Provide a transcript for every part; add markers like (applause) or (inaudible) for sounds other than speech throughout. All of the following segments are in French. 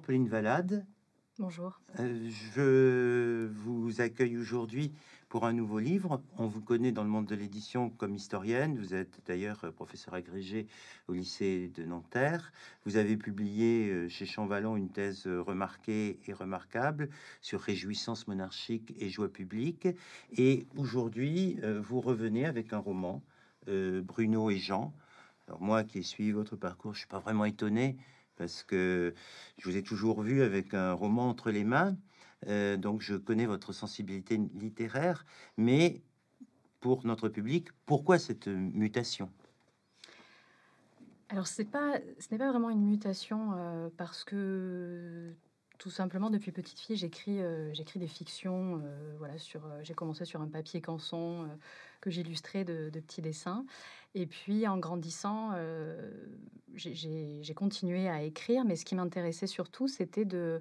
Pauline Valade. Bonjour. Euh, je vous accueille aujourd'hui pour un nouveau livre. On vous connaît dans le monde de l'édition comme historienne. Vous êtes d'ailleurs euh, professeur agrégé au lycée de Nanterre. Vous avez publié euh, chez Champvallon une thèse remarquée et remarquable sur réjouissance monarchique et joie publique. Et aujourd'hui, vous revenez avec un roman, Bruno et Jean. Alors moi qui suivi votre parcours, je suis pas vraiment étonné parce que je vous ai toujours vu avec un roman entre les mains, euh, donc je connais votre sensibilité littéraire, mais pour notre public, pourquoi cette mutation alors, c'est pas, ce n'est pas vraiment une mutation euh, parce que tout simplement, depuis petite fille, j'écris euh, j'écris des fictions. Euh, voilà, sur euh, j'ai commencé sur un papier canson que j'illustrais de, petits dessins. Et puis, en grandissant, j'ai continué à écrire. Mais ce qui m'intéressait surtout, c'était de,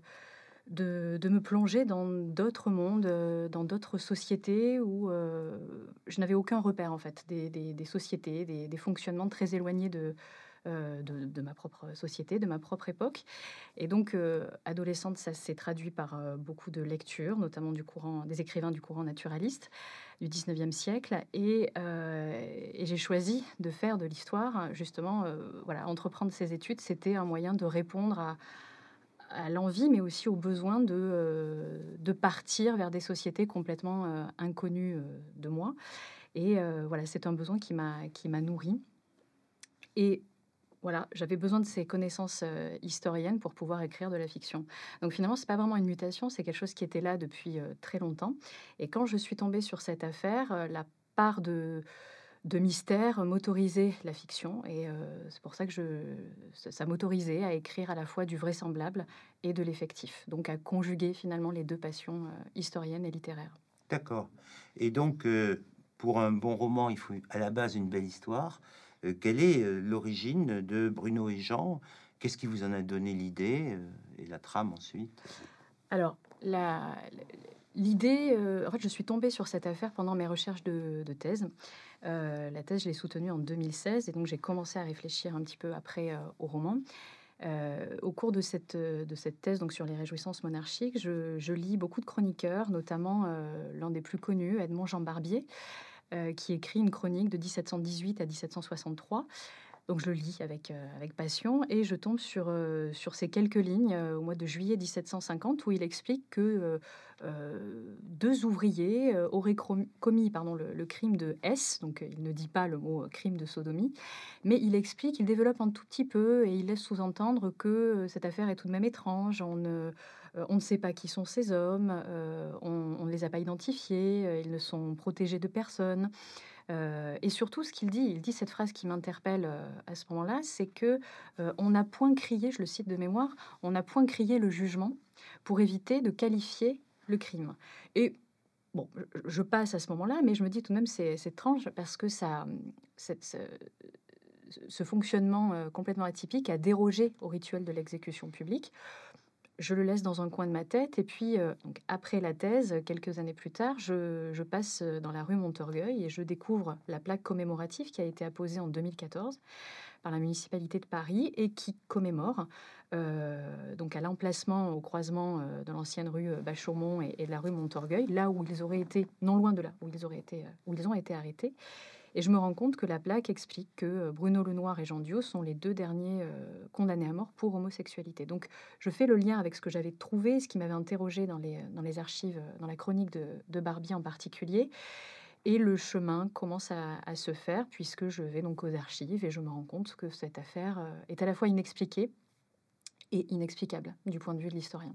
de, me plonger dans d'autres mondes, dans d'autres sociétés où je n'avais aucun repère, en fait, des, sociétés, des fonctionnements très éloignés de, euh, de, ma propre société, de ma propre époque. Et donc, euh, adolescente, ça s'est traduit par euh, beaucoup de lectures, notamment du courant, des écrivains du courant naturaliste du 19e siècle. Et, j'ai choisi de faire de l'histoire, justement, voilà, entreprendre ces études, c'était un moyen de répondre à à l'envie, mais aussi au besoin de, de partir vers des sociétés complètement inconnues de moi. Et voilà, c'est un besoin qui m'a nourri. Et voilà, j'avais besoin de ces connaissances euh, historiennes pour pouvoir écrire de la fiction. Donc finalement, c'est pas vraiment une mutation, c'est quelque chose qui était là depuis euh, très longtemps. Et quand je suis tombée sur cette affaire, euh, la part de mystère m'autorisait la fiction et c'est pour ça que ça m'autorisait à écrire à la fois du vraisemblable et de l'effectif donc à conjuguer finalement les deux passions historiennes et littéraires d'accord et donc pour un bon roman il faut à la base une belle histoire euh, quelle est l'origine de Bruno et Jean Qu'est-ce qui vous en a donné l'idée et la trame ensuite Alors, l'idée, en fait, je suis tombée sur cette affaire pendant mes recherches de, thèse. Euh, la thèse, je l'ai soutenue en 2016 et donc j'ai commencé à réfléchir un petit peu après au roman. Euh, au cours de cette, de cette thèse donc sur les réjouissances monarchiques, je lis beaucoup de chroniqueurs, notamment l'un des plus connus, Edmond Jean Barbier, euh, qui écrit une chronique de 1718 à 1763. Donc je le lis avec, euh, avec passion et je tombe sur, euh, sur ces quelques lignes au mois de juillet 1750 où il explique que deux ouvriers auraient commis pardon, le, crime de S, donc il ne dit pas le mot crime de sodomie, mais il explique, il développe un tout petit peu et il laisse sous-entendre que cette affaire est tout de même étrange, on euh, on ne sait pas qui sont ces hommes, euh, on ne les a pas identifiés, euh, ils ne sont protégés de personne. et surtout, ce qu'il dit, il dit cette phrase qui m'interpelle à ce moment-là, c'est que on n'a point crié, je le cite de mémoire, on n'a point crié le jugement pour éviter de qualifier le crime. Et bon, je passe à ce moment-là, mais je me dis tout de même c'est étrange parce que ça, ce, fonctionnement complètement atypique a dérogé au rituel de l'exécution publique je le laisse dans un coin de ma tête. Et puis, euh, après la thèse, quelques années plus tard, je, passe euh, dans la rue Montorgueil et je découvre la plaque commémorative qui a été apposée en 2014 par la municipalité de Paris et qui commémore, euh, donc à l'emplacement au croisement de l'ancienne rue Bachaumont et, de la rue Montorgueil, là où ils auraient été, non loin de là, où ils, auraient été, où ils ont été arrêtés, et je me rends compte que la plaque explique que euh, Bruno Lenoir et Jean Dio sont les deux derniers euh, condamnés à mort pour homosexualité. Donc je fais le lien avec ce que j'avais trouvé, ce qui m'avait interrogé dans les, dans les archives, euh, dans la chronique de, Barbie en particulier. Et le chemin commence à, à, se faire puisque je vais donc aux archives et je me rends compte que cette affaire est à la fois inexpliquée et inexplicable du point de vue de l'historien.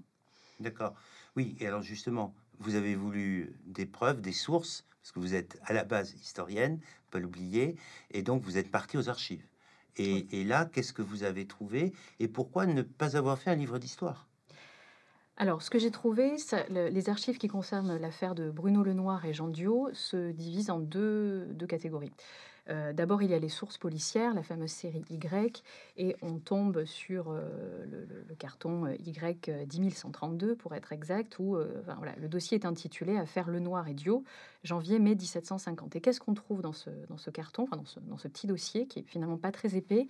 D'accord. Oui, et alors justement, vous avez voulu des preuves, des sources parce que vous êtes à la base historienne, pas l'oublier, et donc vous êtes parti aux archives. Et, là, qu'est-ce que vous avez trouvé et pourquoi ne pas avoir fait un livre d'histoire alors, ce que j'ai trouvé, les archives qui concernent l'affaire de Bruno Lenoir et Jean Diot se divisent en deux, deux catégories. Euh, d'abord, il y a les sources policières, la fameuse série Y, et on tombe sur euh, le, carton euh, Y 10132, pour être exact, où le dossier est intitulé Affaire noir et Dio, janvier-mai 1750. Et qu'est-ce qu'on trouve dans ce, carton, enfin, dans, ce, petit dossier qui est finalement pas très épais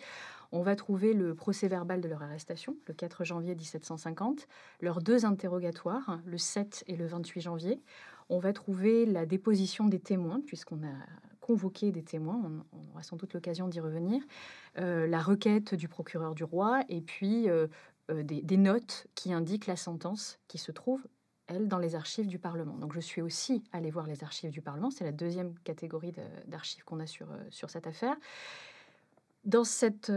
On va trouver le procès verbal de leur arrestation, le 4 janvier 1750, leurs deux interrogatoires, le 7 et le 28 janvier. On va trouver la déposition des témoins, puisqu'on a convoquer des témoins, on, aura sans doute l'occasion d'y revenir, euh, la requête du procureur du roi et puis euh, euh, des, notes qui indiquent la sentence qui se trouve, elle, dans les archives du Parlement. Donc je suis aussi allée voir les archives du Parlement, c'est la deuxième catégorie d'archives qu'on a sur, cette affaire. Dans cette,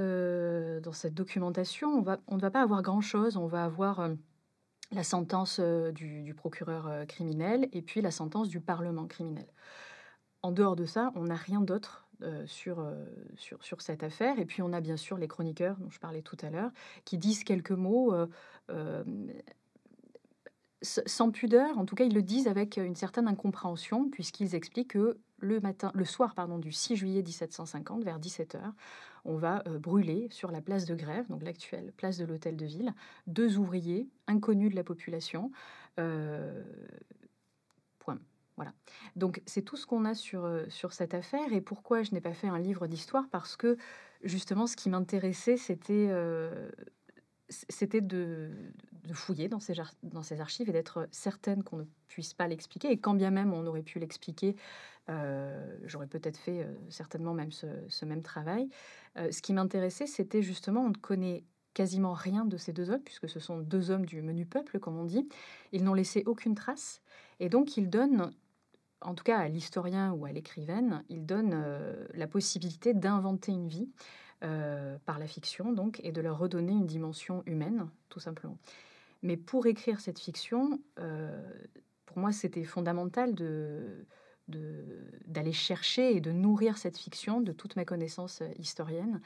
documentation, on, ne va pas avoir grand-chose, on va avoir la sentence du, procureur criminel et puis la sentence du Parlement criminel en dehors de ça, on n'a rien d'autre euh, euh, sur, sur, cette affaire. Et puis on a bien sûr les chroniqueurs dont je parlais tout à l'heure, qui disent quelques mots euh, sans pudeur. En tout cas, ils le disent avec une certaine incompréhension, puisqu'ils expliquent que le, matin, le soir pardon, du 6 juillet 1750, vers 17h, on va brûler sur la place de Grève, donc l'actuelle place de l'Hôtel de Ville, deux ouvriers inconnus de la population voilà. Donc c'est tout ce qu'on a sur, euh, sur cette affaire et pourquoi je n'ai pas fait un livre d'histoire parce que justement ce qui m'intéressait c'était euh, c'était de, fouiller dans ces, dans ces archives et d'être certaine qu'on ne puisse pas l'expliquer. Et quand bien même on aurait pu l'expliquer, euh, j'aurais peut-être fait certainement même ce, ce même travail. ce qui m'intéressait c'était justement on ne connaît quasiment rien de ces deux hommes, puisque ce sont deux hommes du menu peuple, comme on dit. Ils n'ont laissé aucune trace, et donc ils donnent en tout cas à l'historien ou à l'écrivaine, il donne euh, la possibilité d'inventer une vie euh, par la fiction, donc, et de leur redonner une dimension humaine, tout simplement. Mais pour écrire cette fiction, euh, pour moi, c'était fondamental de d'aller chercher et de nourrir cette fiction de toutes mes connaissances historiennes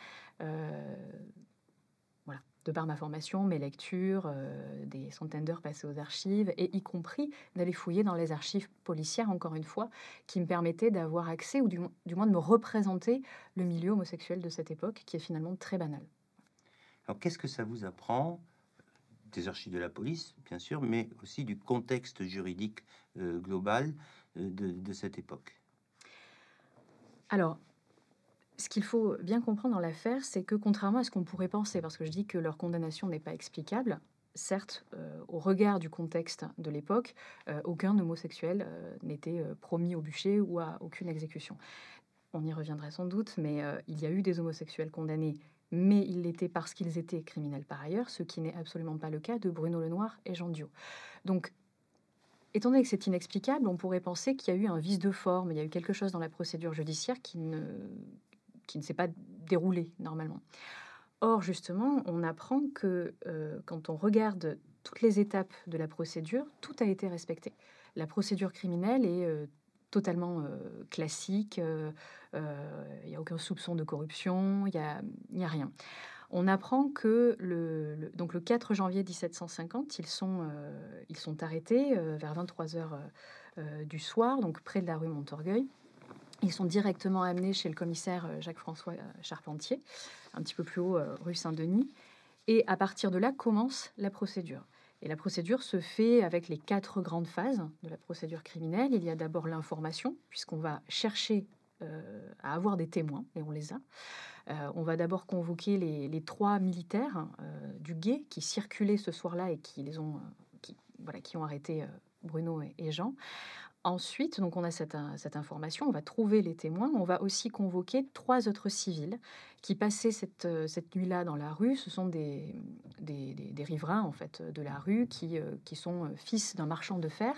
de par ma formation, mes lectures, euh, des centaines d'heures passées aux archives, et y compris d'aller fouiller dans les archives policières, encore une fois, qui me permettaient d'avoir accès, ou du, moins de me représenter le milieu homosexuel de cette époque, qui est finalement très banal. Alors qu'est-ce que ça vous apprend des archives de la police, bien sûr, mais aussi du contexte juridique euh, global euh, de, de cette époque alors, ce qu'il faut bien comprendre dans l'affaire, c'est que contrairement à ce qu'on pourrait penser, parce que je dis que leur condamnation n'est pas explicable, certes, euh, au regard du contexte de l'époque, euh, aucun homosexuel euh, n'était promis au bûcher ou à aucune exécution. On y reviendrait sans doute, mais il y a eu des homosexuels condamnés, mais ils l'étaient parce qu'ils étaient criminels par ailleurs, ce qui n'est absolument pas le cas de Bruno Lenoir et Jean Diot. Donc, Étant donné que c'est inexplicable, on pourrait penser qu'il y a eu un vice de forme, il y a eu quelque chose dans la procédure judiciaire qui ne qui ne s'est pas déroulé normalement. Or, justement, on apprend que euh, quand on regarde toutes les étapes de la procédure, tout a été respecté. La procédure criminelle est euh, totalement euh, classique, il n'y a aucun soupçon de corruption, il n'y a, rien. On apprend que le, le, donc le 4 janvier 1750, ils sont, ils sont arrêtés vers 23h du soir, donc près de la rue Montorgueil. Ils sont directement amenés chez le commissaire euh, Jacques-François euh, Charpentier, un petit peu plus haut, euh, rue Saint-Denis. Et à partir de là commence la procédure. Et la procédure se fait avec les quatre grandes phases de la procédure criminelle. Il y a d'abord l'information, puisqu'on va chercher à avoir des témoins, et on les a. on va d'abord convoquer les, trois militaires hein, du guet qui circulaient ce soir-là et qui les ont, voilà, qui ont arrêté Bruno et Jean. Ensuite, donc on a euh, cette, information, on va trouver les témoins, on va aussi convoquer trois autres civils qui passaient euh, cette, nuit-là dans la rue. Ce sont des, riverains en fait de la rue qui, euh, qui sont fils d'un marchand de fer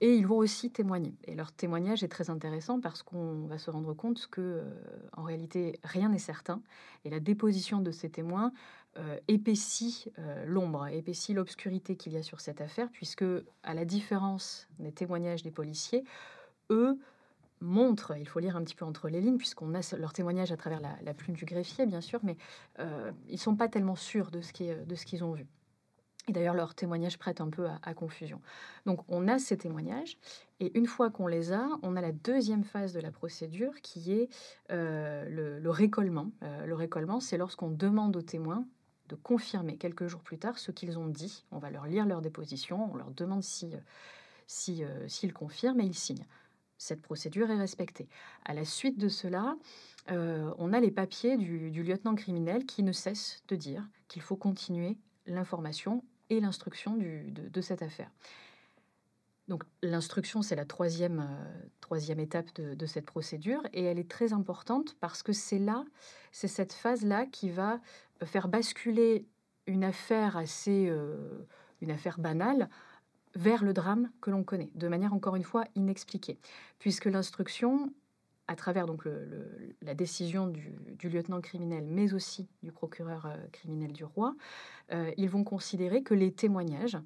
et ils vont aussi témoigner. Et leur témoignage est très intéressant parce qu'on va se rendre compte que, euh, en réalité, rien n'est certain. Et la déposition de ces témoins euh, épaissit euh, l'ombre, épaissit l'obscurité qu'il y a sur cette affaire, puisque, à la différence des témoignages des policiers, eux montrent, il faut lire un petit peu entre les lignes, puisqu'on a leur témoignage à travers la, plume du greffier, bien sûr, mais ils ne sont pas tellement sûrs de ce qu'ils ont vu. Et d'ailleurs, leurs témoignages prêtent un peu à, confusion. Donc, on a ces témoignages, et une fois qu'on les a, on a la deuxième phase de la procédure qui est euh, le, récollement. Euh, le récollement, c'est lorsqu'on demande aux témoins de confirmer quelques jours plus tard ce qu'ils ont dit. On va leur lire leur déposition, on leur demande si, euh, s'ils confirment et ils signent. Cette procédure est respectée. À la suite de cela, on a les papiers du, du lieutenant criminel qui ne cesse de dire qu'il faut continuer l'information et l'instruction de, cette affaire. Donc l'instruction, c'est la troisième, euh, troisième étape de, cette procédure et elle est très importante parce que c'est là, c'est cette phase-là qui va faire basculer une affaire assez, euh, une affaire banale vers le drame que l'on connaît, de manière encore une fois inexpliquée, puisque l'instruction, à travers donc la décision du, lieutenant criminel, mais aussi du procureur euh, criminel du roi, euh, ils vont considérer que les témoignages,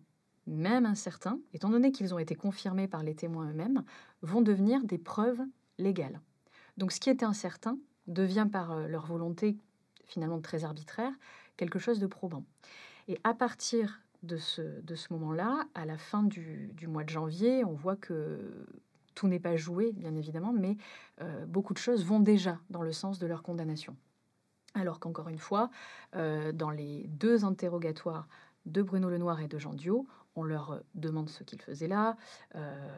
même incertains, étant donné qu'ils ont été confirmés par les témoins eux-mêmes, vont devenir des preuves légales. Donc ce qui était incertain devient par euh, leur volonté finalement très arbitraire quelque chose de probant. Et à partir de ce, de ce moment-là, à la fin du, du mois de janvier, on voit que tout n'est pas joué, bien évidemment, mais euh, beaucoup de choses vont déjà dans le sens de leur condamnation. Alors qu'encore une fois, euh, dans les deux interrogatoires de Bruno Lenoir et de Jean Diot, on leur demande ce qu'ils faisaient là. Euh,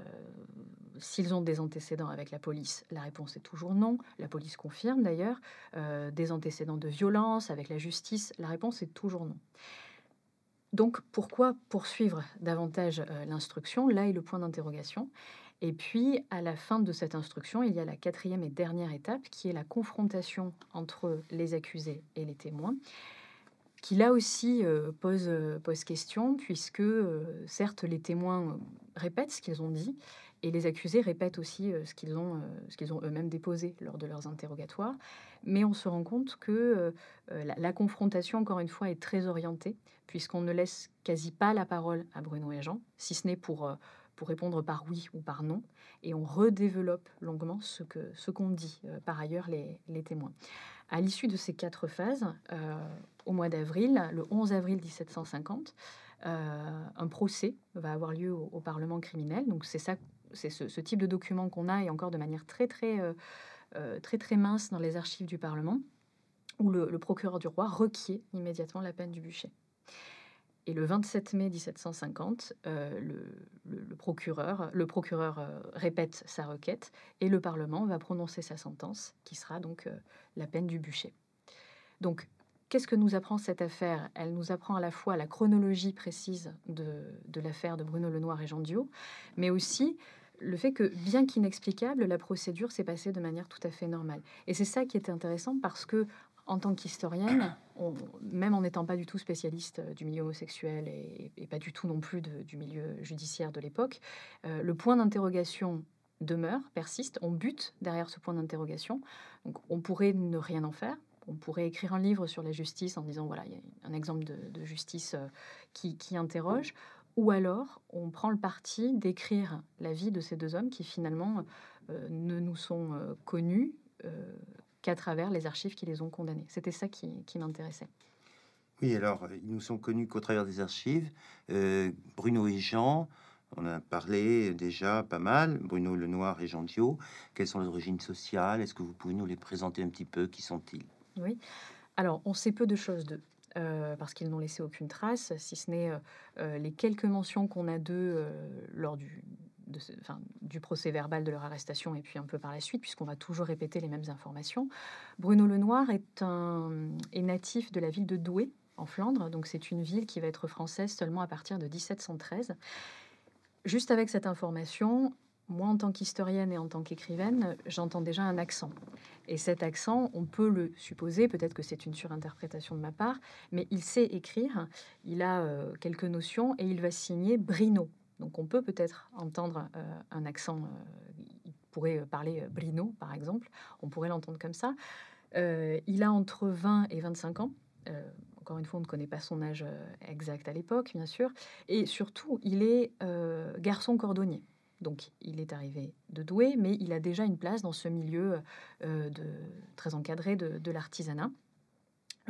s'ils ont des antécédents avec la police, la réponse est toujours non. La police confirme d'ailleurs. des antécédents de violence avec la justice, la réponse est toujours non. Donc pourquoi poursuivre davantage l'instruction Là est le point d'interrogation. Et puis, à la fin de cette instruction, il y a la quatrième et dernière étape, qui est la confrontation entre les accusés et les témoins, qui là aussi euh, pose, euh, pose question, puisque euh, certes, les témoins répètent ce qu'ils ont dit, et les accusés répètent aussi ce qu'ils ont, ce qu'ils ont eux-mêmes déposé lors de leurs interrogatoires. Mais on se rend compte que la, la confrontation, encore une fois, est très orientée, puisqu'on ne laisse quasi pas la parole à Bruno et Jean, si ce n'est pour pour répondre par oui ou par non, et on redéveloppe longuement ce que ce qu'on dit euh, par ailleurs les, les témoins. À l'issue de ces quatre phases, euh, au mois d'avril, le 11 avril 1750, euh, un procès va avoir lieu au, Parlement criminel. Donc c'est ça, c'est ce, type de document qu'on a et encore de manière très très très très mince dans les archives du Parlement, où le procureur du roi requiert immédiatement la peine du bûcher. Et le 27 mai 1750, euh, le, procureur, le procureur euh, répète sa requête et le Parlement va prononcer sa sentence, qui sera donc euh, la peine du bûcher. Donc, qu'est-ce que nous apprend cette affaire Elle nous apprend à la fois la chronologie précise de, de l'affaire de Bruno Lenoir et Jean Diot, mais aussi le fait que, bien qu'inexplicable, la procédure s'est passée de manière tout à fait normale. Et c'est ça qui était intéressant parce que, en tant qu'historienne, (clears throat) même en n'étant pas du tout spécialiste euh, du milieu homosexuel et, pas du tout non plus du milieu judiciaire de l'époque, euh, le point d'interrogation demeure, persiste, on bute derrière ce point d'interrogation. Donc on pourrait ne rien en faire, on pourrait écrire un livre sur la justice en disant voilà, il y a un exemple de, justice euh, qui, interroge. Ou alors, on prend le parti d'écrire la vie de ces deux hommes qui finalement ne nous sont connus qu'à travers les archives qui les ont condamnés. C'était ça qui, m'intéressait. Oui, alors, ils nous sont connus qu'au travers des archives. Euh, Bruno et Jean, on a parlé déjà pas mal, Bruno Lenoir et Jean Diot, Quelles sont leurs origines sociales Est-ce que vous pouvez nous les présenter un petit peu Qui sont-ils Oui. Alors, on sait peu de choses d'eux. Euh, parce qu'ils n'ont laissé aucune trace, si ce n'est euh, les quelques mentions qu'on a d'eux lors du, enfin, du procès verbal de leur arrestation et puis un peu par la suite, puisqu'on va toujours répéter les mêmes informations. Bruno Lenoir est, un, est natif de la ville de Douai, en Flandre, donc c'est une ville qui va être française seulement à partir de 1713. Juste avec cette information, moi, en tant qu'historienne et en tant qu'écrivaine, j'entends déjà un accent. Et cet accent, on peut le supposer, peut-être que c'est une surinterprétation de ma part, mais il sait écrire, il a euh, quelques notions et il va signer Brino donc on peut peut-être entendre euh, un accent, euh, il pourrait euh, parler Brino par exemple, on pourrait l'entendre comme ça. il a entre 20 et 25 ans. encore une fois, on ne connaît pas son âge exact à l'époque, bien sûr. Et surtout, il est garçon cordonnier. Donc, il est arrivé de Douai, mais il a déjà une place dans ce milieu très encadré de l'artisanat.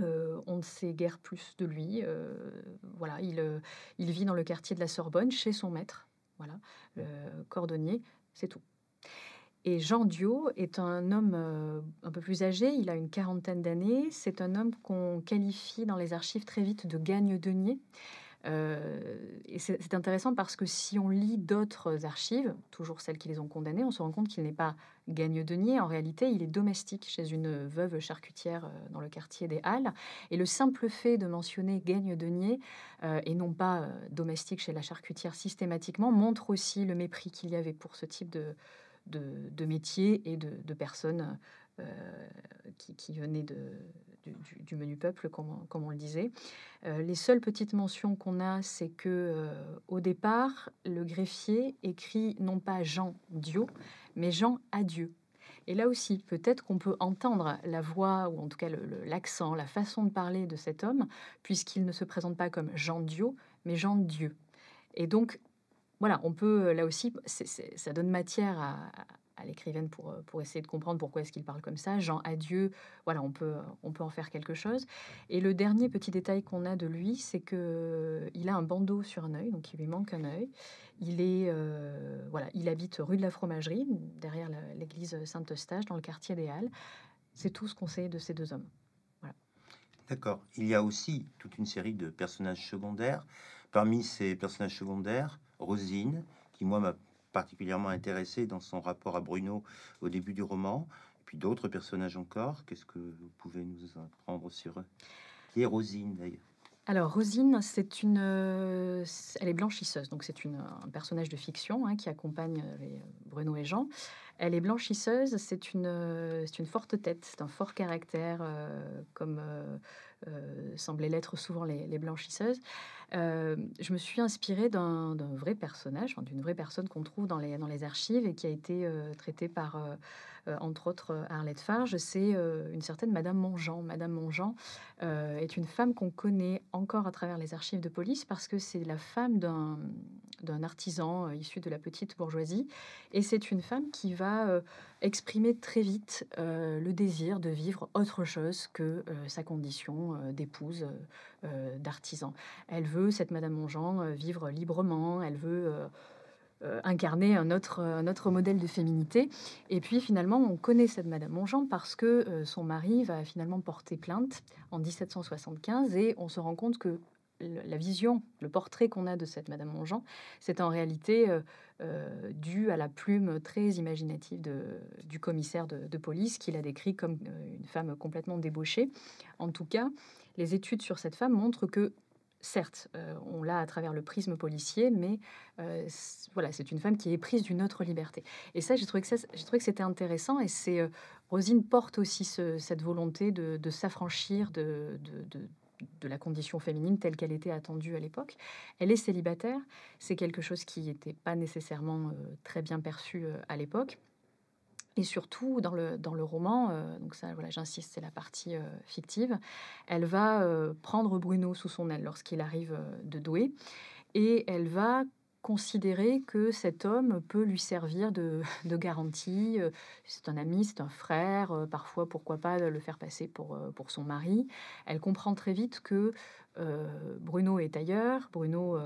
Euh, on ne sait guère plus de lui. Euh, voilà, euh, il, vit dans le quartier de la Sorbonne chez son maître, voilà, le mmh. cordonnier, c'est tout. Et Jean Dio est un homme un peu plus âgé, il a une quarantaine d'années. C'est un homme qu'on qualifie dans les archives très vite de gagne-denier. Euh, et c'est intéressant parce que si on lit d'autres archives, toujours celles qui les ont condamnés, on se rend compte qu'il n'est pas gagne-denier. En réalité, il est domestique chez une veuve charcutière euh, dans le quartier des Halles. Et le simple fait de mentionner gagne-denier euh, et non pas domestique chez la charcutière systématiquement montre aussi le mépris qu'il y avait pour ce type de, de, métier et de, personnes qui venaient de, du, menu peuple, comme, comme on le disait. Euh, les seules petites mentions qu'on a, c'est que euh, au départ, le greffier écrit non pas Jean Dieu, mais Jean Adieu. Et là aussi, peut-être qu'on peut entendre la voix, ou en tout cas l'accent, la façon de parler de cet homme, puisqu'il ne se présente pas comme Jean Dieu, mais Jean Dieu. Et donc, voilà, on peut là aussi, ça donne matière à, à l'écrivaine pour, euh, pour essayer de comprendre pourquoi est-ce qu'il parle comme ça. Jean Adieu, voilà, on peut, on peut en faire quelque chose. Et le dernier petit détail qu'on a de lui, c'est que euh, il a un bandeau sur un œil, donc il lui manque un œil. Il est, euh, voilà, il habite rue de la Fromagerie, derrière l'église Saint-Eustache, dans le quartier des Halles. C'est tout ce qu'on sait de ces deux hommes. D'accord. Il y a aussi toute une série de personnages secondaires. Parmi ces personnages secondaires, Rosine, qui moi m'a particulièrement intéressé dans son rapport à Bruno au début du roman, et puis d'autres personnages encore. Qu'est-ce que vous pouvez nous apprendre sur eux Qui Rosine d'ailleurs alors Rosine, c'est une, euh, elle est blanchisseuse, donc c'est une, un personnage de fiction hein, qui accompagne euh, euh, Bruno et Jean. Elle est blanchisseuse, c'est une, c'est une forte tête, c'est un fort caractère, comme euh, semblaient l'être souvent les, blanchisseuses, euh, je me suis inspirée d'un vrai personnage, d'une vraie personne qu'on trouve dans les, archives et qui a été euh, traitée par, entre autres, Arlette Farge. C'est une certaine Madame Mongeant Madame Monjean est une femme qu'on connaît encore à travers les archives de police parce que c'est la femme d'un d'un artisan euh, issu de la petite bourgeoisie. Et c'est une femme qui va euh, exprimer très vite euh, le désir de vivre autre chose que sa condition d'épouse d'artisan. Elle veut, cette Madame Monjean, vivre librement, elle veut... incarner un autre, modèle de féminité. Et puis finalement, on connaît cette Madame Monjean parce que son mari va finalement porter plainte en 1775 et on se rend compte que la vision, le portrait qu'on a de cette Madame Monjean, c'est en réalité euh, euh, dû à la plume très imaginative du commissaire de, police, qui la décrit comme euh, une femme complètement débauchée. En tout cas, les études sur cette femme montrent que certes, on l'a à travers le prisme policier, mais voilà, c'est une femme qui est prise d'une autre liberté. Et ça, j'ai trouvé que c'était intéressant. Et c'est Rosine porte aussi cette volonté de, s'affranchir de, de la condition féminine telle qu'elle était attendue à l'époque. Elle est célibataire, c'est quelque chose qui n'était pas nécessairement euh, très bien perçu euh, à l'époque. Et surtout, dans le, dans le roman, euh, donc ça, voilà, j'insiste, c'est la partie fictive, elle va prendre Bruno sous son aile lorsqu'il arrive de Douai. Et elle va considérer que cet homme peut lui servir de, (laughs) garantie. Euh, c'est un ami, c'est un frère, euh, parfois pourquoi pas le faire passer pour, euh, pour son mari. Elle comprend très vite que Bruno est ailleurs, Bruno,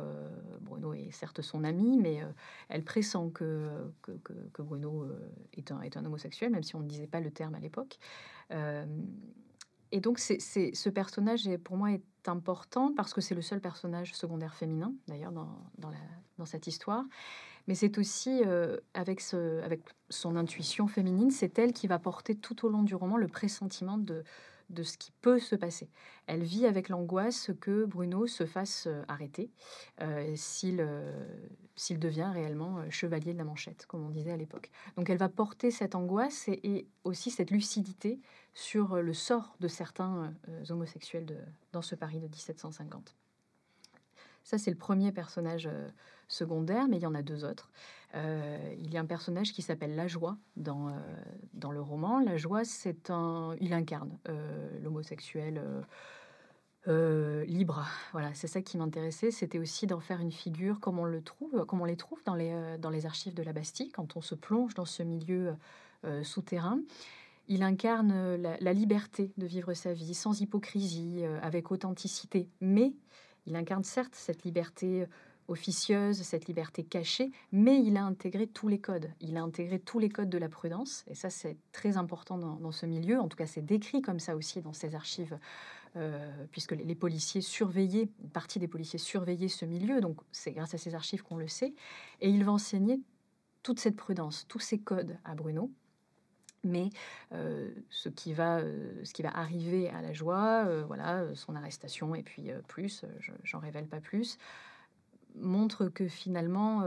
Bruno est certes son ami, mais elle pressent que, que, que, que Bruno est un, est un homosexuel, même si on ne disait pas le terme à l'époque. Et donc, c'est, ce personnage, est, pour moi, est important parce que c'est le seul personnage secondaire féminin, d'ailleurs, dans, dans, cette histoire. Mais c'est aussi, euh, avec son intuition féminine, c'est elle qui va porter tout au long du roman le pressentiment de, de ce qui peut se passer. Elle vit avec l'angoisse que Bruno se fasse euh, arrêter euh, euh, s'il, devient réellement chevalier de la manchette, comme on disait à l'époque. Donc elle va porter cette angoisse et, aussi cette lucidité sur le sort de certains homosexuels dans ce Paris de 1750. Ça, c'est le premier personnage euh, secondaire, mais il y en a deux autres. Euh, il y a un personnage qui s'appelle La Joie dans, euh, dans le roman. La Joie, c'est un. Il incarne l'homosexuel. libre, voilà, c'est ça qui m'intéressait. C'était aussi d'en faire une figure, comme on le trouve, comme on les trouve dans les, dans les archives de la Bastille, quand on se plonge dans ce milieu souterrain. Il incarne la, la, liberté de vivre sa vie sans hypocrisie, avec authenticité, mais il incarne certes cette liberté euh, officieuse, cette liberté cachée, mais il a intégré tous les codes. Il a intégré tous les codes de la prudence, et ça c'est très important dans, ce milieu. En tout cas, c'est décrit comme ça aussi dans ses archives, euh, puisque les, policiers surveillaient, une partie des policiers surveillaient ce milieu, donc c'est grâce à ces archives qu'on le sait. Et il va enseigner toute cette prudence, tous ces codes à Bruno, mais euh, ce, qui va, euh, ce qui va arriver à la joie, euh, voilà, son arrestation et puis plus, j'en révèle pas plus, montre que finalement,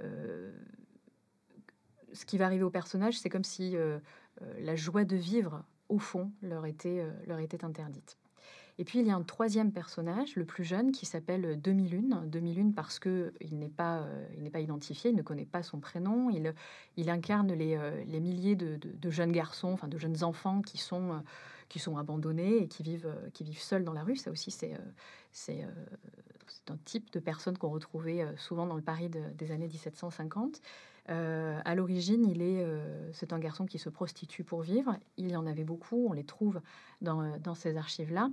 ce qui va arriver au personnage, c'est comme si la joie de vivre, au fond, leur était interdite. Et puis il y a un troisième personnage, le plus jeune, qui s'appelle euh, Demi-Lune. Demi-Lune parce que euh, il n'est pas, euh, il n'est pas identifié, il ne connaît pas son prénom. Il, il incarne les, milliers de, jeunes garçons, enfin de jeunes enfants qui sont, qui sont abandonnés et qui vivent, qui vivent seuls dans la rue. Ça aussi, c'est, c'est, un type de personne qu'on retrouvait souvent dans le Paris des années 1750. Euh, à l'origine, il est, euh, c'est un garçon qui se prostitue pour vivre. Il y en avait beaucoup, on les trouve dans, euh, ces archives-là.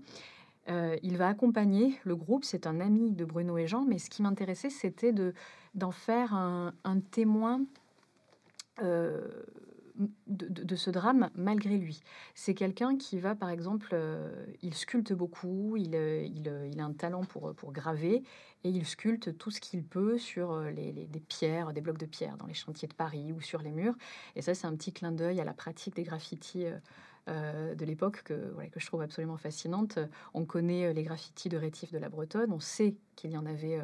il va accompagner le groupe, c'est un ami de Bruno et Jean, mais ce qui m'intéressait, c'était de, d'en faire un, un témoin de, ce drame malgré lui. C'est quelqu'un qui va, par exemple, euh, il sculpte beaucoup, il, euh, euh, il, a un talent pour, pour graver, et il sculpte tout ce qu'il peut sur les, des pierres, des blocs de pierre dans les chantiers de Paris ou sur les murs. Et ça, c'est un petit clin d'œil à la pratique des graffitis. de l'époque que, voilà, que je trouve absolument fascinante. On connaît les graffitis de rétif de la Bretonne, on sait qu'il y en avait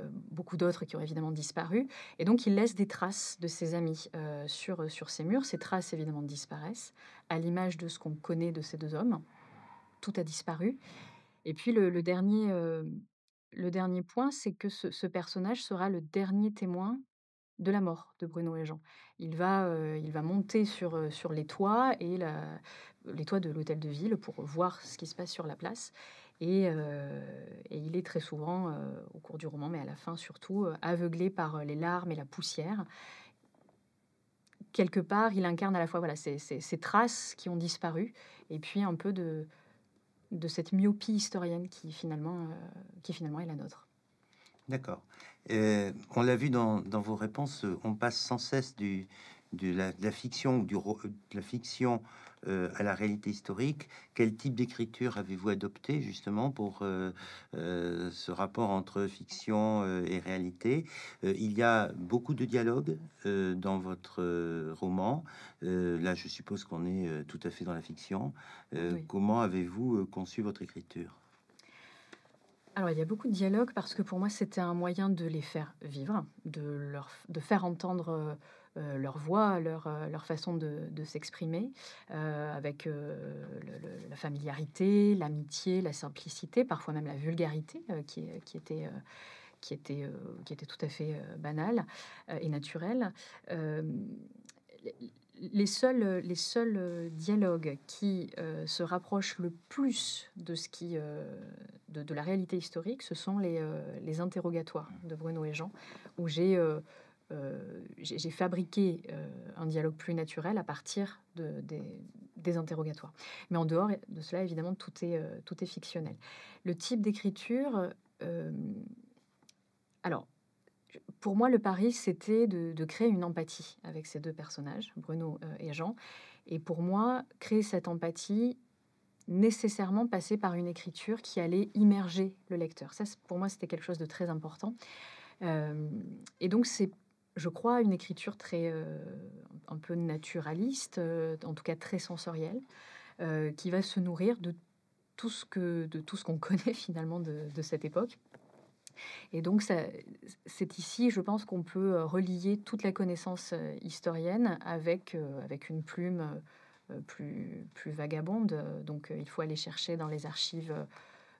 euh, beaucoup d'autres qui ont évidemment disparu. Et donc, il laisse des traces de ses amis euh, sur, euh, sur ses murs. Ces traces, évidemment, disparaissent, à l'image de ce qu'on connaît de ces deux hommes. Tout a disparu. Et puis, le, dernier, le dernier point, c'est que ce, personnage sera le dernier témoin de la mort de Bruno et Jean. Il va, il va monter sur, sur les toits et les toits de l'hôtel de ville pour voir ce qui se passe sur la place. Euh, et, il est très souvent, euh, au cours du roman, mais à la fin surtout, euh, aveuglé par les larmes et la poussière quelque part, il incarne à la fois voilà, ces, traces qui ont disparu et puis un peu de, de cette myopie historienne qui finalement, qui finalement est la nôtre. D'accord. on l'a vu dans, vos réponses, on passe sans cesse du, de la, fiction euh, de la fiction euh, à la réalité historique, quel type d'écriture avez-vous adopté justement pour euh, ce rapport entre fiction et réalité Il y a beaucoup de dialogues dans votre roman. là, je suppose qu'on est tout à fait dans la fiction. Comment avez-vous conçu votre écriture alors il y a beaucoup de dialogues parce que pour moi c'était un moyen de les faire vivre, de leur de faire entendre euh, leur voix, leur, euh, leur façon de, de s'exprimer, euh, avec la familiarité, l'amitié, la simplicité, parfois même la vulgarité qui, qui, était... qui était, qui était tout à fait banale et naturelle. les seuls, les seuls dialogues qui se rapprochent le plus de, ce qui, de, de, la réalité historique, ce sont les, les interrogatoires mmh. de Bruno et Jean, où j'ai euh, j'ai fabriqué euh, un dialogue plus naturel à partir de, des, interrogatoires. Mais en dehors de cela, évidemment, tout est, euh, tout est fictionnel. Le type d'écriture, alors, pour moi, le pari, c'était de, de, créer une empathie avec ces deux personnages, Bruno et Jean. Et pour moi, créer cette empathie nécessairement passer par une écriture qui allait immerger le lecteur. Ça, pour moi, c'était quelque chose de très important. et donc, c'est je crois, une écriture très euh, un peu naturaliste, euh, en tout cas très sensorielle, euh, qui va se nourrir de tout ce que de tout ce qu'on (laughs) connaît finalement de, de, cette époque. Et donc c'est ici, je pense, qu'on peut relier toute la connaissance historienne avec avec une plume plus plus vagabonde. Donc il faut aller chercher dans les archives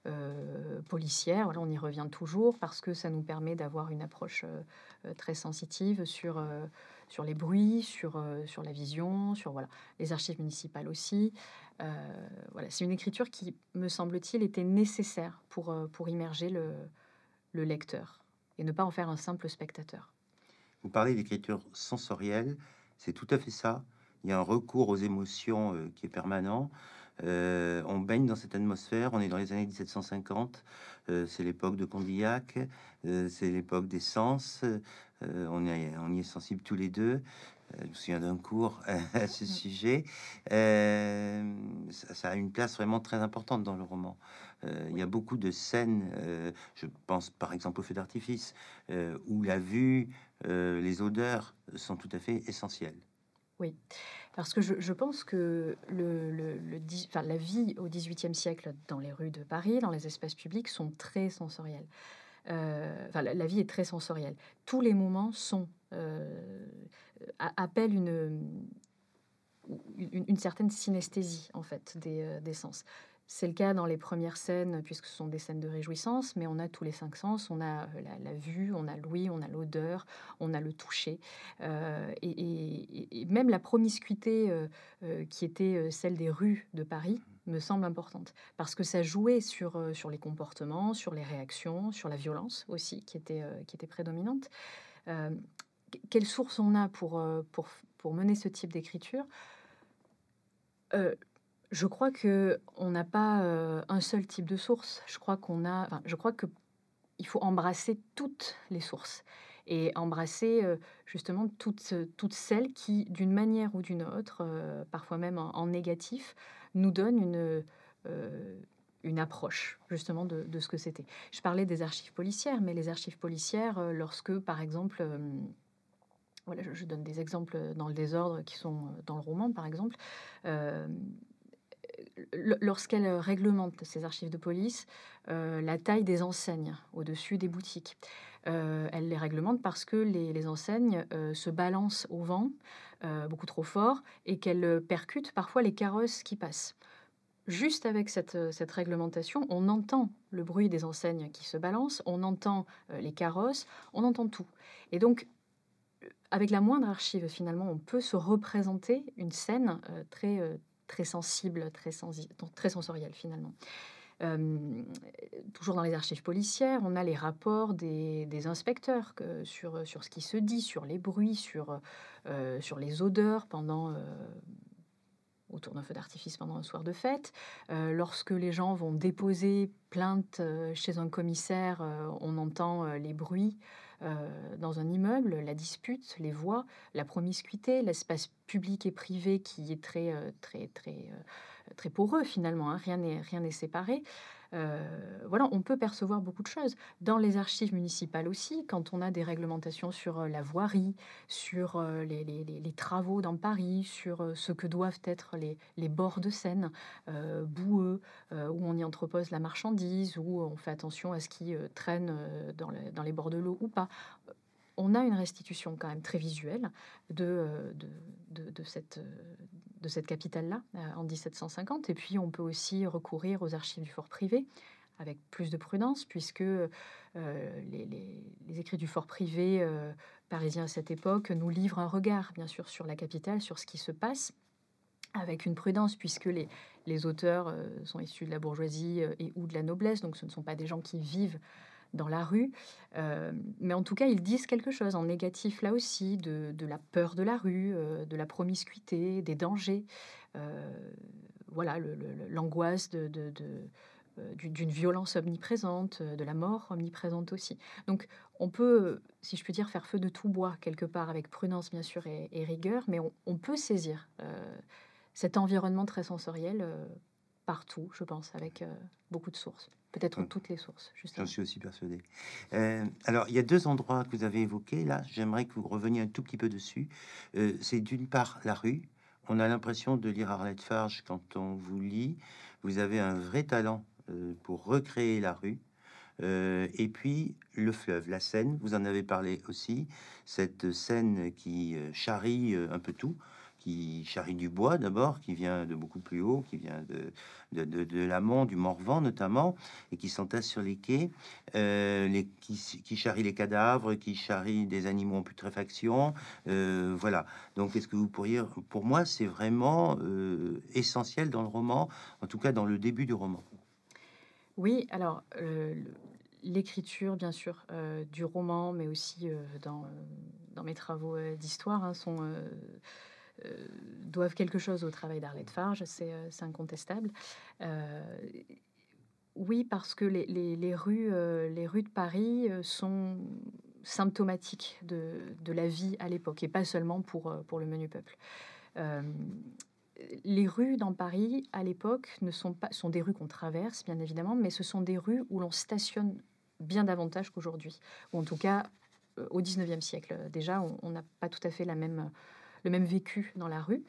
euh, policière. on y revient toujours parce que ça nous permet d'avoir une approche euh, très sensitive sur, euh, sur les bruits, sur, la vision, sur voilà, les archives municipales aussi. voilà, c'est une écriture qui, me semble-t-il, était nécessaire pour, immerger le, le lecteur et ne pas en faire un simple spectateur. Vous parlez d'écriture sensorielle, c'est tout à fait ça. Il y a un recours aux émotions qui est permanent. Euh, on baigne dans cette atmosphère, on est dans les années 1750, euh, c'est l'époque de Condillac, euh, c'est l'époque des sens, on, y est sensible tous les deux. je me souviens d'un cours (laughs) à ce sujet. Ça, ça, a une place vraiment très importante dans le roman. Il y a beaucoup de scènes, je pense par exemple au feu d'artifice, où la vue, les odeurs sont tout à fait essentielles. Oui, parce que je, pense que le, le, la vie au XVIIIe siècle dans les rues de Paris, dans les espaces publics, sont très sensoriels. Euh, la, vie est très sensorielle. Tous les moments sont euh, appellent une, une, certaine synesthésie en fait des, euh, des sens. C'est le cas dans les premières scènes, puisque ce sont des scènes de réjouissance, mais on a tous les cinq sens, on a euh, la, vue, on a l'ouïe, on a l'odeur, on a le toucher. Euh, et, même la promiscuité euh, qui était celle des rues de Paris mmh. me semble importante, parce que ça jouait sur, sur les comportements, sur les réactions, sur la violence aussi, qui était, qui était prédominante. quelle source on a pour, pour, pour mener ce type d'écriture je crois que on n'a pas euh, un seul type de source. Je crois qu'on a, je crois que il faut embrasser toutes les sources et embrasser euh, justement toutes, toutes celles qui, d'une manière ou d'une autre, euh, parfois même en, négatif, nous donnent une, une approche justement de, ce que c'était. Je parlais des archives policières, mais les archives policières, lorsque par exemple... voilà, je, donne des exemples dans le désordre qui sont dans le roman, par exemple lorsqu'elle euh, réglemente ses archives de police, euh, la taille des enseignes au-dessus des boutiques. Euh, elle les réglemente parce que les, enseignes se balancent au vent beaucoup trop fort et qu'elles percutent parfois les carrosses qui passent. Juste avec cette, cette, réglementation, on entend le bruit des enseignes qui se balancent, on entend les carrosses, on entend tout. Et donc, avec la moindre archive, finalement, on peut se représenter une scène très très sensible, très, sensoriel finalement. Euh, toujours dans les archives policières, on a les rapports des, inspecteurs sur, ce qui se dit, sur les bruits, sur, euh, les odeurs pendant... Euh, autour d'un feu d'artifice pendant un soir de fête. lorsque les gens vont déposer plainte chez un commissaire, on entend les bruits euh, dans un immeuble, la dispute, les voix, la promiscuité, l'espace public et privé qui est très, euh, très, très, euh, très poreux finalement, hein. rien n'est séparé, euh, voilà, on peut percevoir beaucoup de choses. Dans les archives municipales aussi, quand on a des réglementations sur euh, la voirie, sur euh, les, travaux dans Paris, sur ce que doivent être les, bords de Seine, boueux, où on y entrepose la marchandise, où on fait attention à ce qui traîne dans, dans les bords de l'eau ou pas on a une restitution quand même très visuelle de, euh, de, cette, euh, de cette capitale-là euh, en 1750. Et puis on peut aussi recourir aux archives du fort privé avec plus de prudence, puisque les, écrits du fort privé parisien à cette époque nous livrent un regard, bien sûr, sur la capitale, sur ce qui se passe, avec une prudence, puisque les, auteurs sont issus de la bourgeoisie et ou de la noblesse, donc ce ne sont pas des gens qui vivent dans la rue. Euh, mais en tout cas, ils disent quelque chose en négatif là aussi, de, de la peur de la rue, euh, de la promiscuité, des dangers. Euh, voilà, l'angoisse de, de, d'une violence omniprésente, de la mort omniprésente aussi. Donc on peut, si je puis dire, faire feu de tout bois quelque part, avec prudence bien sûr et, rigueur, mais on peut saisir cet environnement très sensoriel partout, je pense, avec beaucoup de sources peut-être hum. toutes les sources. Je suis aussi persuadé. Euh, alors, il y a deux endroits que vous avez évoqués. Là, j'aimerais que vous reveniez un tout petit peu dessus. Euh, c'est d'une part la rue. On a l'impression de lire Arlette Farge quand on vous lit. Vous avez un vrai talent euh, pour recréer la rue. et puis le fleuve, la Seine, vous en avez parlé aussi, cette Seine qui charrie un peu tout qui charrie du bois d'abord, qui vient de beaucoup plus haut, qui vient de, de, l'amont, du Morvan notamment, et qui s'entasse sur les quais, euh, les, qui, charrient les cadavres, qui charrie des animaux en putréfaction. Euh, voilà. Donc, est-ce que vous pourriez, pour moi, c'est vraiment euh, essentiel dans le roman, en tout cas dans le début du roman. Oui, alors l'écriture, bien sûr, du roman, mais aussi dans, dans, mes travaux d'histoire, hein, sont euh, doivent quelque chose au travail d'Arlette Farge, c'est euh, incontestable. Euh, oui, parce que les, rues, les rues de Paris sont symptomatiques de, la vie à l'époque, et pas seulement pour, pour le menu peuple. les rues dans Paris, à l'époque, ne sont pas sont des rues qu'on traverse, bien évidemment, mais ce sont des rues où l'on stationne bien davantage qu'aujourd'hui. Ou en tout cas, au 19e siècle, déjà, on n'a pas tout à fait la même le même vécu dans la rue.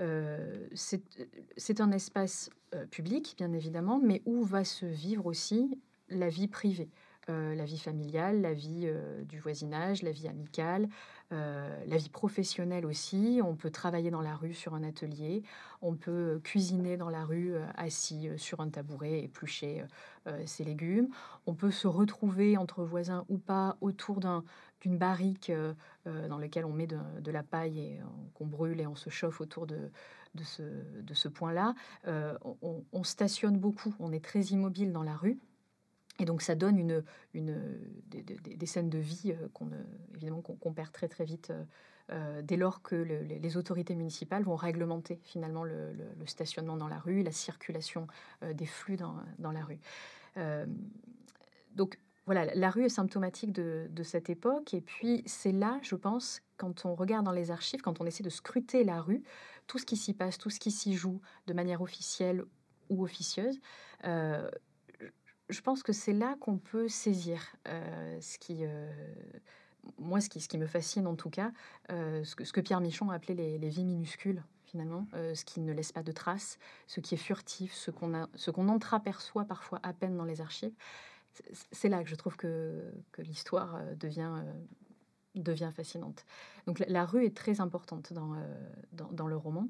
Euh, c'est un espace euh, public, bien évidemment, mais où va se vivre aussi la vie privée. Euh, la vie familiale, la vie du voisinage, la vie amicale, la vie professionnelle aussi. On peut travailler dans la rue sur un atelier, on peut cuisiner dans la rue assis sur un tabouret, éplucher ses légumes. On peut se retrouver entre voisins ou pas autour d'un une barrique euh, euh, dans laquelle on met de, la paille et qu'on brûle et on se chauffe autour de, de ce, point-là. Euh, on, stationne beaucoup, on est très immobile dans la rue. Et donc ça donne une, une, des, scènes de vie qu'on évidemment qu'on perd très très vite dès lors que les, autorités municipales vont réglementer finalement le, stationnement dans la rue, la circulation des flux dans, la rue. donc voilà, la rue est symptomatique de, cette époque. Et puis, c'est là, je pense, quand on regarde dans les archives, quand on essaie de scruter la rue, tout ce qui s'y passe, tout ce qui s'y joue de manière officielle ou officieuse, euh, je pense que c'est là qu'on peut saisir euh, ce qui. Euh, moi, ce qui, me fascine en tout cas, ce que, Pierre Michon appelait les, les vies minuscules, finalement, ce qui ne laisse pas de traces, ce qui est furtif, ce qu'on entre entreaperçoit parfois à peine dans les archives c'est là que je trouve que, l'histoire euh, euh, devient, fascinante. Donc la, rue est très importante dans, euh, le roman.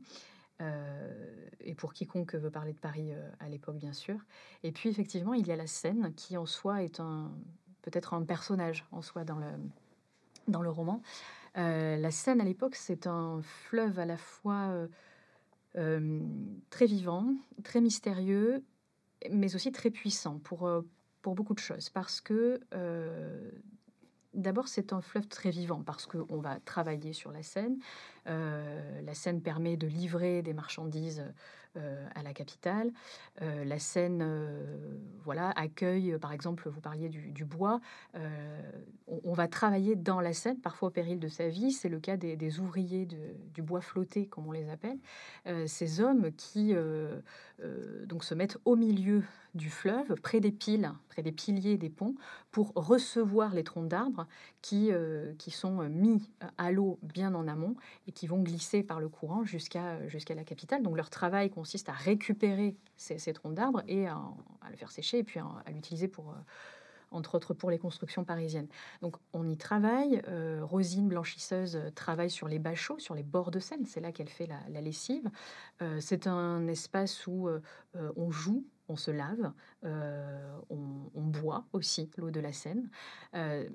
et pour quiconque veut parler de Paris à l'époque, bien sûr. Et puis, effectivement, il y a la Seine, qui, en soi, est un peut-être un personnage en soi dans le, roman. la Seine, à l'époque, c'est un fleuve à la fois très vivant, très mystérieux, mais aussi très puissant. Pour, pour beaucoup de choses, parce que euh, d'abord c'est un fleuve très vivant, parce qu'on va travailler sur la scène, euh, la Seine permet de livrer des marchandises euh, à la capitale. Euh, la Seine voilà, accueille, par exemple, vous parliez du, bois. On, va travailler dans la Seine, parfois au péril de sa vie. C'est le cas des, ouvriers du bois flotté, comme on les appelle. ces hommes qui donc se mettent au milieu du fleuve, près des piles, près des piliers des ponts, pour recevoir les troncs d'arbres qui, euh, qui sont euh, mis euh, à l'eau bien en amont et qui vont glisser par le courant jusqu'à jusqu'à la capitale. Donc leur travail consiste à récupérer ces, troncs d'arbres et à, le faire sécher et puis à, l'utiliser pour entre autres pour les constructions parisiennes. Donc on y travaille. Euh, Rosine blanchisseuse travaille sur les bachots, sur les bords de Seine. C'est là qu'elle fait la, lessive. Euh, c'est un espace où euh, on joue on se lave, on, boit aussi l'eau de la Seine.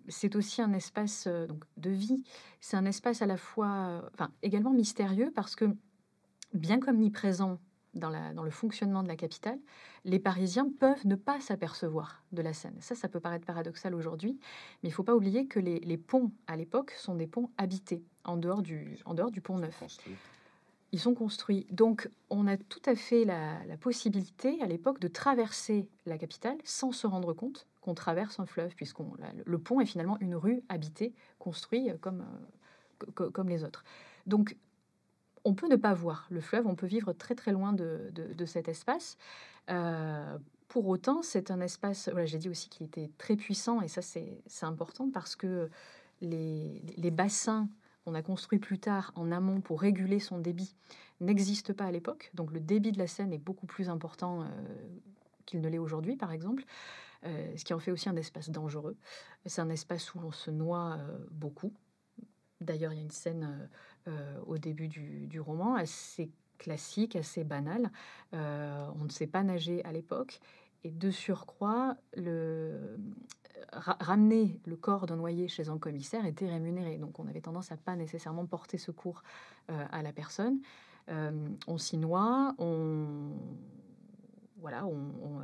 c'est aussi un espace de vie. C'est un espace à la fois, enfin également mystérieux parce que bien comme qu'omniprésent dans, le fonctionnement de la capitale, les Parisiens peuvent ne pas s'apercevoir de la Seine. Ça, ça peut paraître paradoxal aujourd'hui, mais il ne faut pas oublier que les, ponts à l'époque sont des ponts habités, en dehors du, en dehors du pont neuf. Ils sont construits. Donc, on a tout à fait la, possibilité à l'époque de traverser la capitale sans se rendre compte qu'on traverse un fleuve, puisqu'on le pont est finalement une rue habitée, construite euh, comme, euh, comme les autres. Donc, on peut ne pas voir le fleuve, on peut vivre très très loin de, cet espace. Euh, pour autant, c'est un espace, voilà, j'ai dit aussi qu'il était très puissant, et ça c'est important parce que les, bassins qu'on a construits plus tard en amont pour réguler son débit n'existent pas à l'époque. Donc le débit de la Seine est beaucoup plus important euh, qu'il ne l'est aujourd'hui, par exemple. Euh, ce qui en fait aussi un espace dangereux. C'est un espace où l'on se noie beaucoup. D'ailleurs, il y a une scène euh, au début du, roman, assez classique, assez banal. Euh, on ne sait pas nager à l'époque. Et de surcroît, le, euh, ramener le corps d'un noyé chez un commissaire était rémunéré. Donc on avait tendance à pas nécessairement porter secours à la personne. on s'y noie, on voilà, on,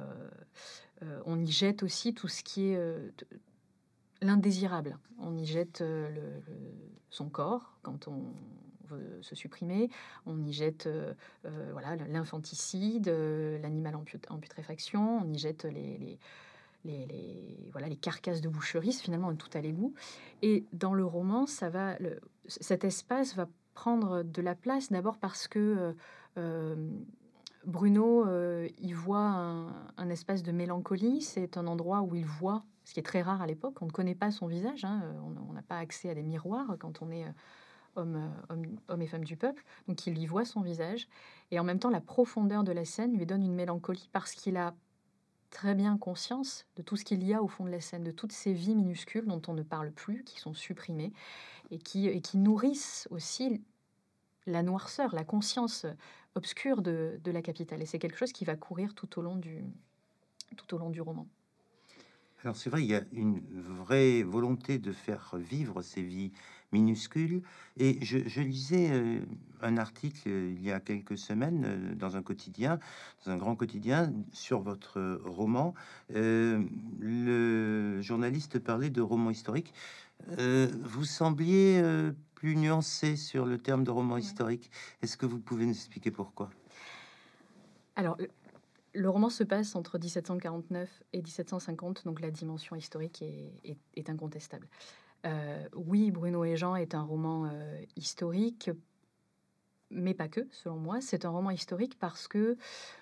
on, y jette aussi tout ce qui est l'indésirable. On y jette euh, son corps quand on veut se supprimer, on y jette euh, euh, voilà l'infanticide, l'animal en, putréfaction, on y jette les, voilà, les carcasses de boucherie, finalement tout à l'égout. Et dans le roman, ça va, cet espace va prendre de la place d'abord parce que Bruno y voit un, espace de mélancolie, c'est un endroit où il voit ce qui est très rare à l'époque. On ne connaît pas son visage, hein, euh, on n'a pas accès à des miroirs quand on est euh, euh, homme, et femme du peuple, donc il y voit son visage. Et en même temps, la profondeur de la scène lui donne une mélancolie parce qu'il a très bien conscience de tout ce qu'il y a au fond de la scène, de toutes ces vies minuscules dont on ne parle plus, qui sont supprimées et qui, nourrissent aussi la noirceur, la conscience obscure de, de la capitale. Et c'est quelque chose qui va courir tout au long du, tout au long du roman. Alors c'est vrai, il y a une vraie volonté de faire vivre ces vies minuscules. Et je, lisais euh, un article euh, il y a quelques semaines euh, dans un quotidien, dans un grand quotidien, sur votre roman. le journaliste parlait de roman historique. vous sembliez plus nuancé sur le terme de roman historique. Est-ce que vous pouvez nous expliquer pourquoi Alors, le roman se passe entre 1749 et 1750, donc la dimension historique est, incontestable. Euh, oui, Bruno et Jean est un roman euh, historique, mais pas que, selon moi. C'est un roman historique parce que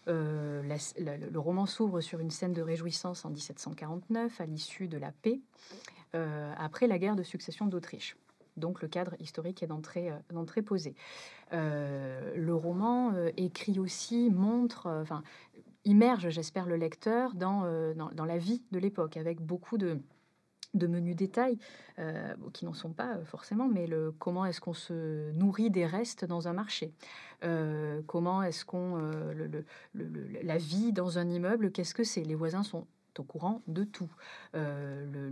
euh, le roman s'ouvre sur une scène de réjouissance en 1749, à l'issue de la paix, après la guerre de succession d'Autriche. Donc le cadre historique est d'entrée, d'entrée posé. le roman écrit aussi, montre, enfin, immerge, j'espère, le lecteur euh, dans, dans, la vie de l'époque, avec beaucoup de, de menus détails euh, qui n'en sont pas euh, forcément, mais le comment est-ce qu'on se nourrit des restes dans un marché, comment est-ce qu'on le, le, la vie dans un immeuble, qu'est-ce que c'est Les voisins sont au courant de tout. le,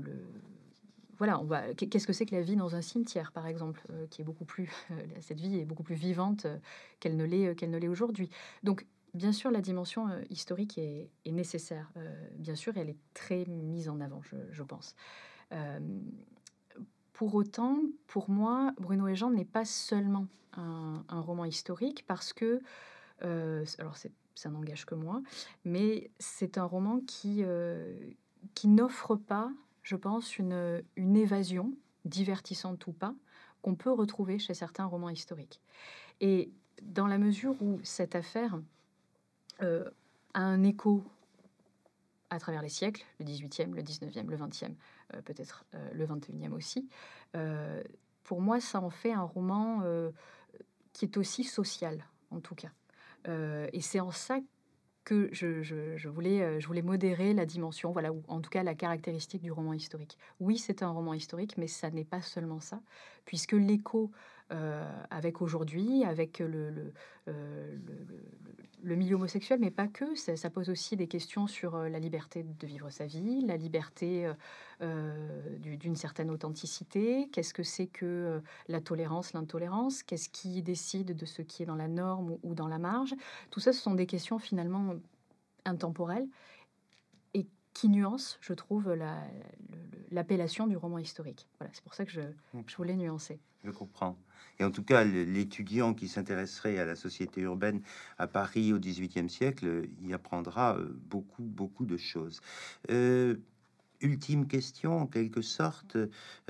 voilà, on va. Qu'est-ce que c'est que la vie dans un cimetière, par exemple, qui est beaucoup plus cette vie est beaucoup plus vivante qu'elle ne l'est qu'elle ne l'est aujourd'hui. Donc bien sûr, la dimension euh, historique est, nécessaire. Euh, bien sûr, elle est très mise en avant, je, pense. Euh, pour autant, pour moi, Bruno et Jean n'est pas seulement un, roman historique parce que, alors ça n'engage que moi, mais c'est un roman qui, qui n'offre pas, je pense, une, une évasion, divertissante ou pas, qu'on peut retrouver chez certains romans historiques. Et dans la mesure où cette affaire, à euh, a un écho à travers les siècles, le 18e, le 19e, le 20e, euh, peut-être euh, le 21e aussi. pour moi, ça en fait un roman qui est aussi social, en tout cas. et c'est en ça que je, voulais, modérer la dimension, voilà, ou en tout cas la caractéristique du roman historique. Oui, c'est un roman historique, mais ça n'est pas seulement ça, puisque l'écho euh, avec aujourd'hui, avec euh, le, milieu homosexuel, mais pas que. Ça, pose aussi des questions sur euh, la liberté de vivre sa vie, la liberté d'une certaine authenticité. Qu'est-ce que c'est que la tolérance, l'intolérance Qu'est-ce qui décide de ce qui est dans la norme ou dans la marge Tout ça, ce sont des questions finalement intemporelles qui nuance, je trouve, l'appellation du roman historique. Voilà, c'est pour ça que je, voulais nuancer. Je comprends. Et en tout cas, l'étudiant qui s'intéresserait à la société urbaine à Paris au XVIIIe siècle euh, y apprendra euh, beaucoup, beaucoup de choses. Euh, ultime question, en quelque sorte.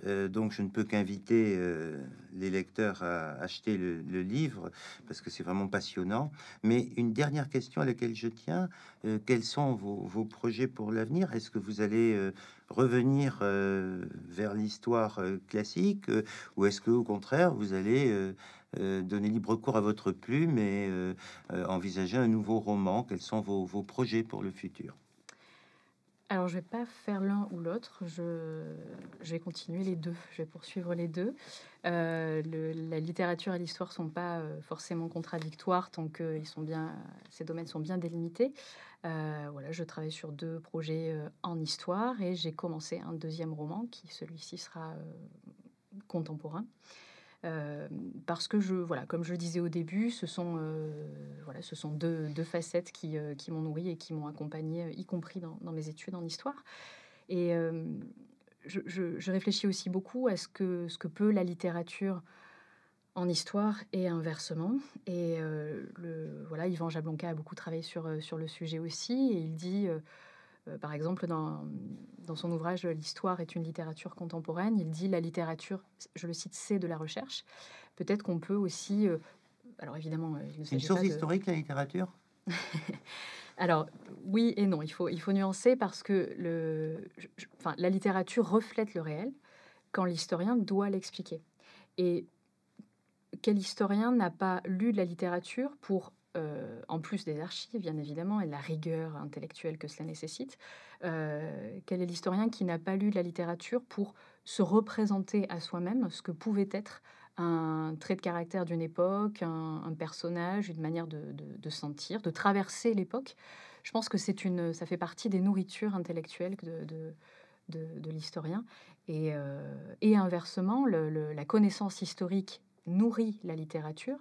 Euh, donc, je ne peux qu'inviter euh, les lecteurs à acheter le, livre parce que c'est vraiment passionnant. Mais une dernière question à laquelle je tiens euh, quels sont vos, projets pour l'avenir Est-ce que vous allez revenir vers l'histoire classique ou est-ce que, au contraire, vous allez donner libre cours à votre plume et envisager un nouveau roman Quels sont vos projets pour le futur alors, je ne vais pas faire l'un ou l'autre. Je, vais continuer les deux. Je vais poursuivre les deux. Euh, la littérature et l'histoire ne sont pas euh, forcément contradictoires tant que ces domaines sont bien délimités. Euh, je travaille sur deux projets en histoire et j'ai commencé un deuxième roman qui, celui-ci, sera contemporain. Euh, parce que je, voilà, comme je le disais au début, ce sont, euh, voilà, ce sont deux, deux facettes qui, euh, qui m'ont nourri et qui m'ont accompagné, y compris dans, mes études en histoire. Et je, réfléchis aussi beaucoup à ce que, ce que peut la littérature en histoire et inversement. Et le, voilà, Yvan Jablonka a beaucoup travaillé sur, sur le sujet aussi, et il dit euh, par exemple, dans, dans, son ouvrage L'histoire est une littérature contemporaine, il dit la littérature, je le cite, c'est de la recherche. Peut-être qu'on peut aussi. Euh, alors évidemment. Euh, c'est une source historique, la littérature (laughs) Alors oui et non, il faut, il faut nuancer parce que le, enfin, la littérature reflète le réel quand l'historien doit l'expliquer. Et quel historien n'a pas lu de la littérature pour euh, en plus des archives, bien évidemment, et de la rigueur intellectuelle que cela nécessite, euh, quel est l'historien qui n'a pas lu la littérature pour se représenter à soi-même ce que pouvait être un trait de caractère d'une époque, un, personnage, une manière de, sentir, de traverser l'époque. Je pense que c'est une, ça fait partie des nourritures intellectuelles de, de de, l'historien. Et, euh, inversement, la connaissance historique nourrit la littérature.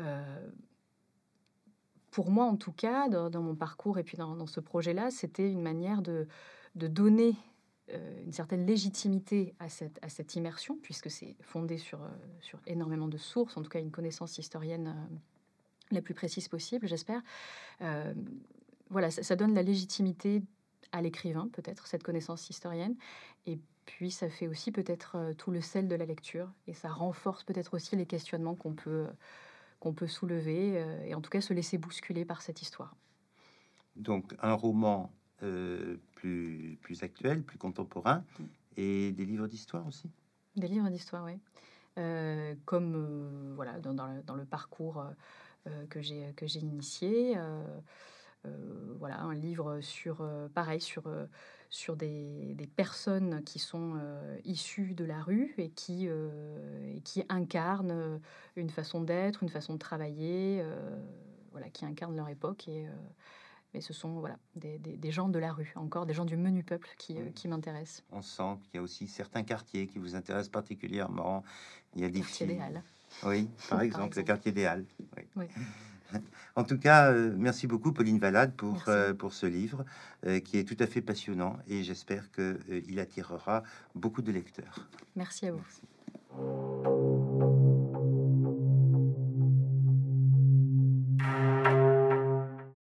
Euh, pour moi en tout cas, dans, mon parcours et puis dans, ce projet-là, c'était une manière de, donner euh, une certaine légitimité à cette, à cette immersion, puisque c'est fondé sur, euh, sur énormément de sources, en tout cas une connaissance historienne euh, la plus précise possible, j'espère. voilà, ça, ça, donne la légitimité à l'écrivain, peut-être, cette connaissance historienne. Et puis, ça fait aussi peut-être tout le sel de la lecture, et ça renforce peut-être aussi les questionnements qu'on peut qu'on peut soulever euh, et en tout cas se laisser bousculer par cette histoire. Donc un roman euh, plus, plus actuel, plus contemporain mm. et des livres d'histoire aussi. Des livres d'histoire, oui. Euh, comme voilà dans, le, parcours que j'ai que j'ai initié. voilà un livre sur pareil sur sur des, des, personnes qui sont euh, issues de la rue et qui, euh, qui incarnent euh, une façon d'être, une façon de travailler, voilà, qui incarnent leur époque. Et, mais ce sont voilà, des, gens de la rue, encore des gens du menu peuple qui, qui m'intéressent. On sent qu'il y a aussi certains quartiers qui vous intéressent particulièrement. Il y a des... Quartier des Halles. Oui, par exemple, le quartier des Halles. En tout cas, euh, merci beaucoup, Pauline Valade, pour, euh, pour ce livre euh, qui est tout à fait passionnant et j'espère qu'il il attirera beaucoup de lecteurs. Merci à vous.